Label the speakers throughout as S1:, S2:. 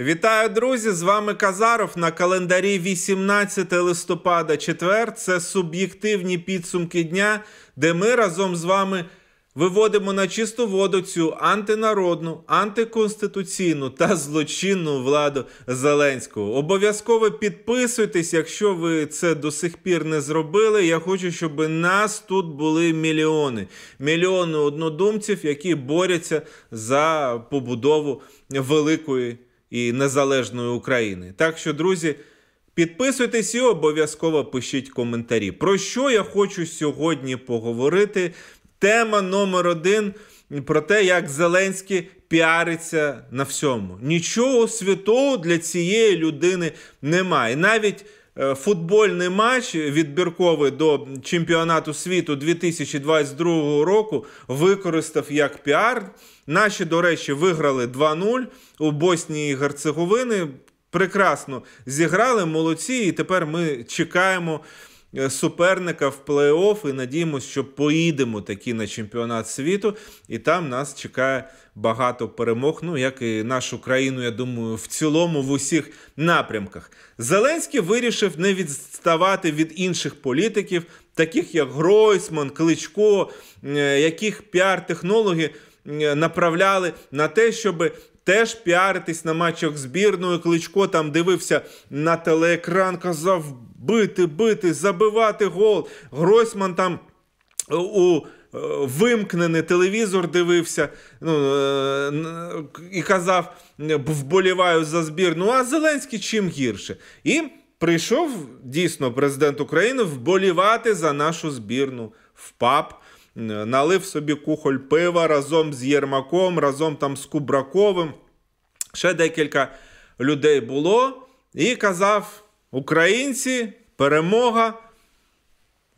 S1: Вітаю, друзі! З вами Казаров на календарі 18 листопада, четвер. Це суб'єктивні підсумки дня, де ми разом з вами виводимо на чисту воду цю антинародну, антиконституційну та злочинну владу Зеленського. Обов'язково підписуйтесь, якщо ви це до сих пір не зробили. Я хочу, щоб нас тут були мільйони, мільйони однодумців, які борються за побудову великої і незалежної України. Так що, друзі, підписуйтесь і обов'язково пишіть коментарі. Про що я хочу сьогодні поговорити? Тема номер один про те, як Зеленський піариться на всьому. Нічого святого для цієї людини немає. Навіть. Е, футбольний матч відбірковий до чемпіонату світу 2022 року використав як піар. Наші, до речі, виграли 2-0 у Боснії Герцеговини. Прекрасно зіграли молодці, і тепер ми чекаємо Е, суперника в плей-офф і надіємося, що поїдемо такі на чемпіонат світу, і там нас чекає багато перемог. Ну як і нашу країну, я думаю, в цілому в усіх напрямках. Зеленський вирішив не відставати від інших політиків, таких як Гройсман, Кличко, е, яких піар-технологи. Е, направляли на те, щоб теж піаритись на матчах збірної. Кличко там дивився на телеекран, казав бити, бити, забивати гол. Гросьман, там е, у. Е, вимкнений телевізор дивився ну, е, і казав, вболіваю за збірну, а Зеленський чим гірше. І прийшов дійсно президент України вболівати за нашу збірну в ПАП. Е, налив собі кухоль пива разом з Єрмаком, разом там з Кубраковим. Ще декілька людей було. І казав: Українці, перемога,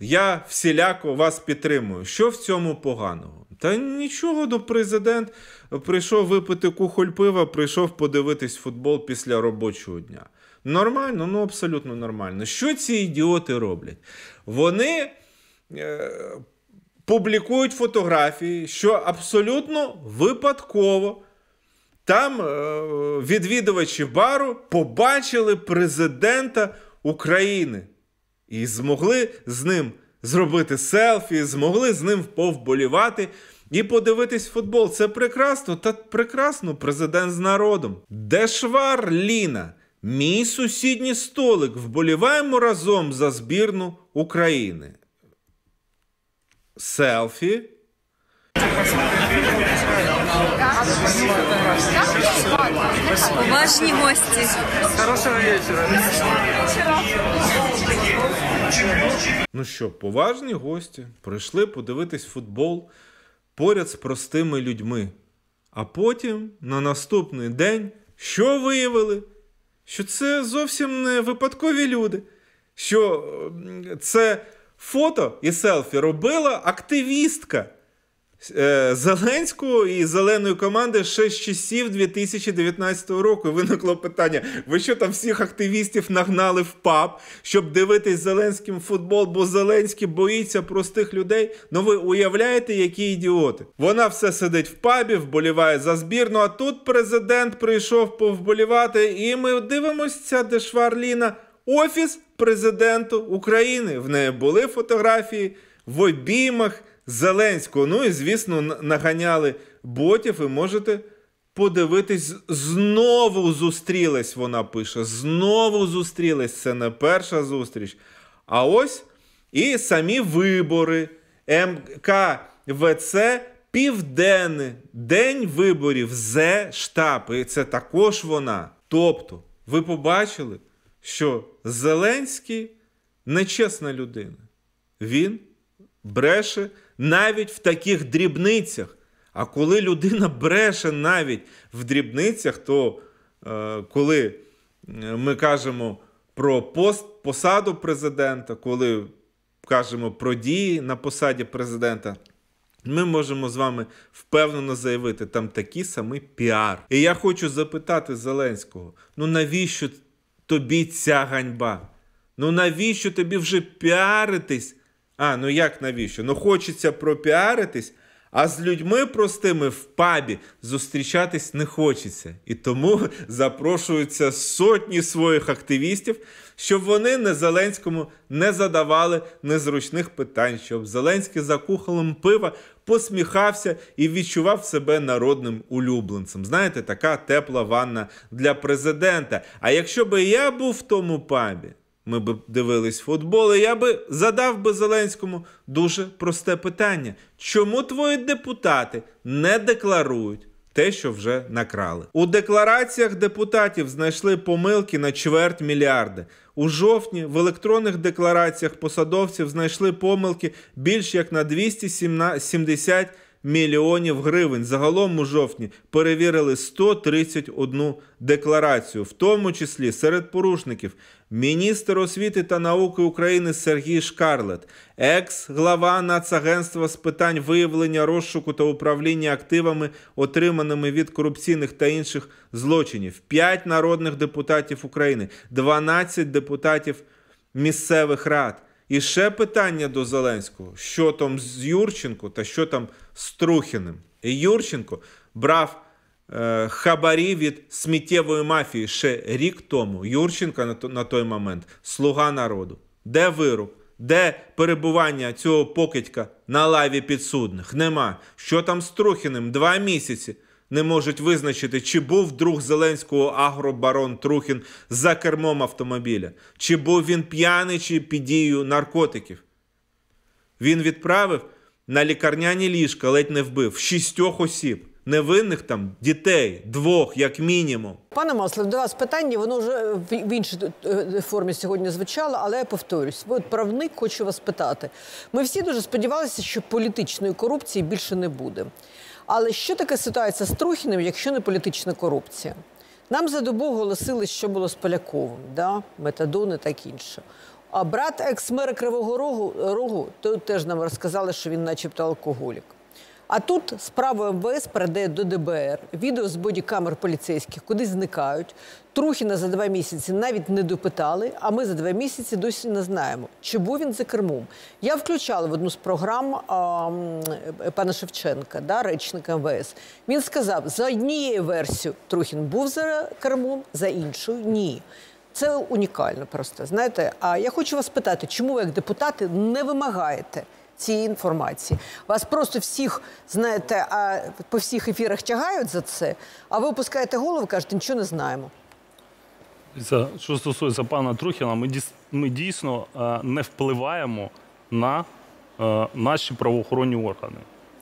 S1: я всіляко вас підтримую. Що в цьому поганого? Та нічого до президент прийшов випити кухоль пива, прийшов подивитись футбол після робочого дня. Нормально, ну абсолютно нормально. Що ці ідіоти роблять? Вони е, публікують фотографії, що абсолютно випадково там е, відвідувачі бару побачили президента України і змогли з ним зробити селфі, змогли з ним повболівати. І подивитись футбол, це прекрасно, та прекрасно президент з народом. Дешвар Ліна, мій сусідній столик, вболіваємо разом за збірну України селфі. Уважні гості. Хорошого вечора. Ну що, поважні гості прийшли подивитись футбол поряд з простими людьми. А потім на наступний день що виявили? Що це зовсім не випадкові люди, що це фото і селфі робила активістка е, Зеленського і зеленої команди ще з часів 2019 року. виникло питання: ви що там всіх активістів нагнали в ПАП, щоб дивитись Зеленським футбол? Бо Зеленський боїться простих людей. Ну ви уявляєте, які ідіоти? Вона все сидить в пабі, вболіває за збірну. А тут президент прийшов повболівати, і ми дивимося, де Шварліна офіс президенту України. В неї були фотографії в обіймах Зеленського. Ну і, звісно, наганяли ботів. Ви можете подивитись, знову зустрілась. Вона пише. Знову зустрілась. Це не перша зустріч. А ось і самі вибори МКВЦ. Південний день виборів зе штаб, і це також вона. Тобто, ви побачили? що Зеленський нечесна людина. Він бреше навіть в таких дрібницях. А коли людина бреше навіть в дрібницях, то е, коли е, ми кажемо про пост, посаду президента, коли кажемо про дії на посаді президента, ми можемо з вами впевнено заявити, там такі самий піар. І я хочу запитати Зеленського: ну навіщо тобі ця ганьба? Ну навіщо тобі вже піаритись? А, ну як навіщо? Ну хочеться пропіаритись, а з людьми простими в пабі зустрічатись не хочеться. І тому запрошуються сотні своїх активістів, щоб вони не Зеленському не задавали незручних питань, щоб Зеленський за кухолом пива посміхався і відчував себе народним улюбленцем. Знаєте, така тепла ванна для президента. А якщо би я був в тому пабі ми б дивились футбол, і я би задав би Зеленському дуже просте питання: чому твої депутати не декларують? Те, що вже накрали. У деклараціях депутатів знайшли помилки на чверть мільярди. У жовтні в електронних деклараціях посадовців знайшли помилки більш як на 270 мільйонів гривень. Загалом у жовтні перевірили 131 декларацію, в тому числі серед порушників. Міністр освіти та науки України Сергій Шкарлет, екс-глава Нацагентства з питань виявлення розшуку та управління активами, отриманими від корупційних та інших злочинів, 5 народних депутатів України, 12 депутатів місцевих рад. І ще питання до Зеленського: що там з Юрченко та що там з Трухіним. І Юрченко брав е, хабарі від сміттєвої мафії ще рік тому. Юрченка на, на той момент слуга народу. Де вирок? Де перебування цього покидька на лаві підсудних? Нема. Що там з Трухіним? Два місяці не можуть визначити, чи був друг Зеленського агробарон Трухін за кермом автомобіля, чи був він п'яний, чи під дією наркотиків. Він відправив на лікарняні ліжка, ледь не вбив шістьох осіб. Невинних там дітей, двох, як мінімум,
S2: пане Маслов, до вас питання. Воно вже в іншій е, формі сьогодні звучало, але я повторюсь. Ви от правник, хочу вас питати. Ми всі дуже сподівалися, що політичної корупції більше не буде. Але що таке ситуація з Трухіним, якщо не політична корупція? Нам за добу голосили, що було з Поляковим, да? метадони так інше. А брат екс-мера Кривого Рогу, Рогу то теж нам розказали, що він, начебто, алкоголік. А тут справу МВС передає до ДБР. Відео з бодікамер поліцейських кудись зникають. Трухіна за два місяці навіть не допитали. А ми за два місяці досі не знаємо, чи був він за кермом. Я включала в одну з програм а, е, пана Шевченка, да, речника МВС. Він сказав: за однією версією Трухін був за кермом, за іншою ні. Це унікально просто. Знаєте, а я хочу вас питати, чому ви як депутати не вимагаєте? цієї інформації. Вас просто всіх, знаєте, а по всіх ефірах тягають за це, а ви опускаєте голову кажете, нічого не знаємо.
S1: За Що стосується пана Трухіна, ми дійсно е, не впливаємо на е, наші правоохоронні органи.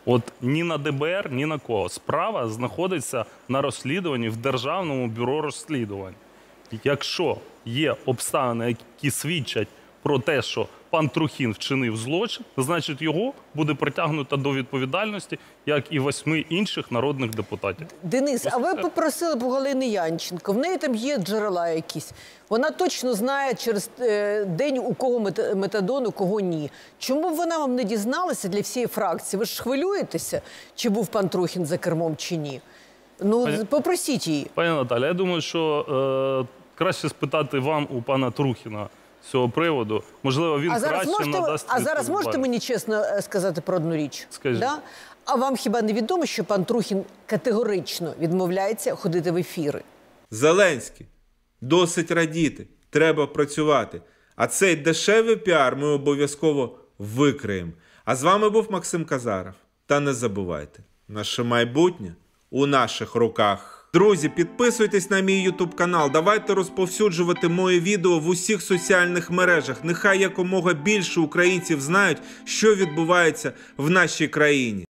S1: От ні на ДБР, ні на кого. Справа знаходиться на розслідуванні в Державному бюро розслідувань. Якщо є обставини, які свідчать про те, що пан Трухін вчинив злочин, значить його буде притягнуто до відповідальності, як і восьми інших народних депутатів.
S2: Денис, а ви попросили б Галини Янченко? В неї там є джерела якісь. Вона точно знає через е, день у кого метадон, у кого ні. Чому б вона вам не дізналася для всієї фракції? Ви ж хвилюєтеся, чи був пан Трухін за кермом, чи ні? Ну попросіть
S1: її, пані Наталя. Я думаю, що е, краще спитати вам у пана Трухіна цього приводу. Можливо, він а краще можете, надасть. А зараз можете мені
S2: чесно е, сказати про одну річ? Скажіть. Да? А вам хіба не відомо, що пан Трухін категорично відмовляється ходити в ефіри?
S1: Зеленський досить радіти, треба працювати. А цей дешевий піар ми обов'язково викриємо. А з вами був Максим Казаров. Та не забувайте, наше майбутнє у наших руках. Друзі, підписуйтесь на мій YouTube канал. Давайте розповсюджувати моє відео в усіх соціальних мережах. Нехай якомога більше українців знають, що відбувається в нашій країні.